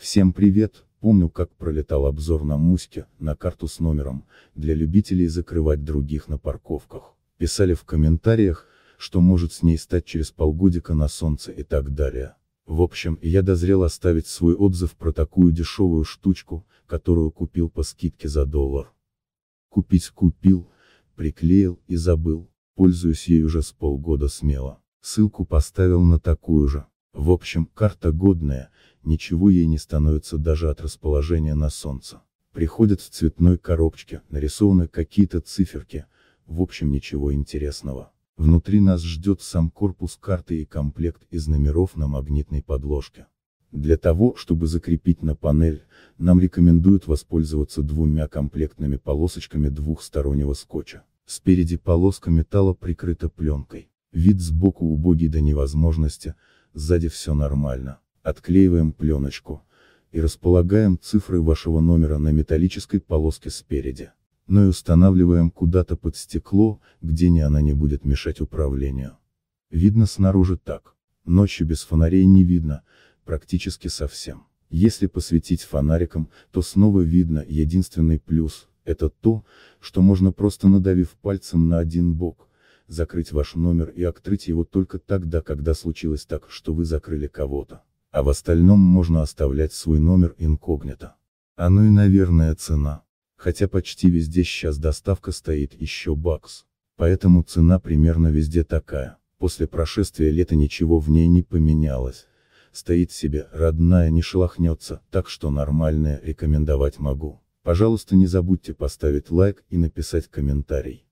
Всем привет, помню как пролетал обзор на Муське, на карту с номером, для любителей закрывать других на парковках. Писали в комментариях, что может с ней стать через полгодика на солнце и так далее. В общем, я дозрел оставить свой отзыв про такую дешевую штучку, которую купил по скидке за доллар. Купить купил, приклеил и забыл, пользуюсь ей уже с полгода смело. Ссылку поставил на такую же. В общем, карта годная, ничего ей не становится даже от расположения на солнце. Приходят в цветной коробочке, нарисованы какие-то циферки, в общем ничего интересного. Внутри нас ждет сам корпус карты и комплект из номеров на магнитной подложке. Для того, чтобы закрепить на панель, нам рекомендуют воспользоваться двумя комплектными полосочками двухстороннего скотча. Спереди полоска металла прикрыта пленкой. Вид сбоку убогий до невозможности, сзади все нормально. Отклеиваем пленочку и располагаем цифры вашего номера на металлической полоске спереди. Но ну и устанавливаем куда-то под стекло, где ни она не будет мешать управлению. Видно снаружи так. Ночью без фонарей не видно, практически совсем. Если посветить фонариком, то снова видно, единственный плюс, это то, что можно просто надавив пальцем на один бок, закрыть ваш номер и открыть его только тогда, когда случилось так, что вы закрыли кого-то. А в остальном можно оставлять свой номер инкогнито. Оно и, наверное, цена. Хотя почти везде сейчас доставка стоит еще бакс. Поэтому цена примерно везде такая. После прошествия лета ничего в ней не поменялось. Стоит себе, родная не шелохнется, так что нормальное рекомендовать могу. Пожалуйста не забудьте поставить лайк и написать комментарий.